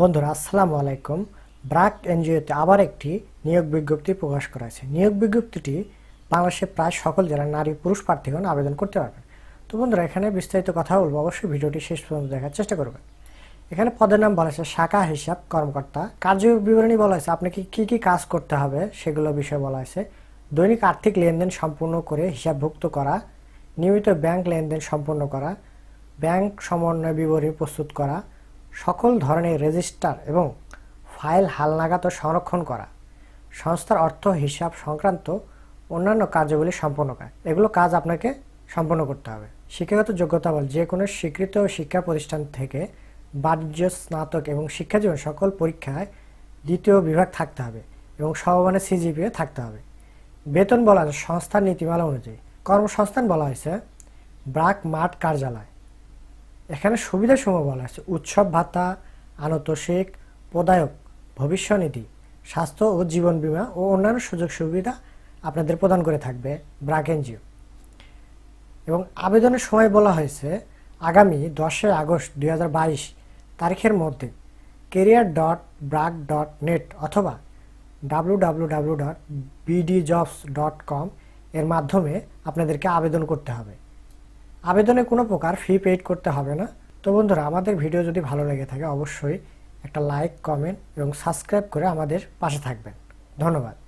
বন্ধুরা আসসালামু আলাইকুম ব্রাক এনজিওতে আবার একটি নিয়োগ বিজ্ঞপ্তি প্রকাশ করা হয়েছে নিয়োগ বিজ্ঞপ্তিটি বাংলাদেশের প্রায় সকল জেলার নারী পুরুষ প্রার্থীগণ আবেদন করতে পারবেন তো বন্ধুরা এখানে বিস্তারিত কথা বলবো অবশ্যই ভিডিওটি শেষ পর্যন্ত দেখার চেষ্টা করবেন এখানে পদের নাম বলা হয়েছে শাখা হিসাব কর্মকর্তা কার্য বিবরণী বলা হয়েছে আপনাকে কি কি কাজ করতে হবে সেগুলো বিষয়ে বলা হয়েছে দৈনিক আর্থিক লেনদেন সম্পূর্ণ করে হিসাবভুক্ত করা নিয়মিত ব্যাংক লেনদেন সম্পূর্ণ করা ব্যাংক সমন্বয় বিবরণী প্রস্তুত করা সকল ধরনের রেজিস্টার এবং ফাইল হালনাগাত সংরক্ষণ করা সংস্থার অর্থ হিসাব সংক্রান্ত অন্যান্য কার্যগুলি সম্পন্ন করা এগুলো কাজ আপনাকে সম্পন্ন করতে হবে শিক্ষাগত যোগ্যতা বল যে কোনো স্বীকৃত শিক্ষা প্রতিষ্ঠান থেকে বাণিজ্য স্নাতক এবং শিক্ষাজীবন সকল পরীক্ষায় দ্বিতীয় বিভাগ থাকতে হবে এবং সমমানের সিজিপিও থাকতে হবে বেতন বলা সংস্থার নীতিমালা অনুযায়ী কর্মসংস্থান বলা হয়েছে ব্রাক মাঠ কার্যালয় এখানে সুবিধাসমূহ বলা আছে উৎসব ভাতা আনতোষিক প্রদায়ক ভবিষ্যনিধি স্বাস্থ্য ও জীবন বিমা ও অন্যান্য সুযোগ সুবিধা আপনাদের প্রদান করে থাকবে ব্রাক এনজিও এবং আবেদনের সময় বলা হয়েছে আগামী দশই আগস্ট দুই তারিখের মধ্যে career dot BRAC dot net অথবা W dot BD jobs dot com এর মাধ্যমে আপনাদেরকে আবেদন করতে হবে আবেদনে কোনো প্রকার ফি পেইড করতে হবে না তো বন্ধুরা আমাদের ভিডিও যদি ভালো লেগে থাকে অবশ্যই একটা লাইক কমেন্ট এবং সাবস্ক্রাইব করে আমাদের পাশে থাকবেন ধন্যবাদ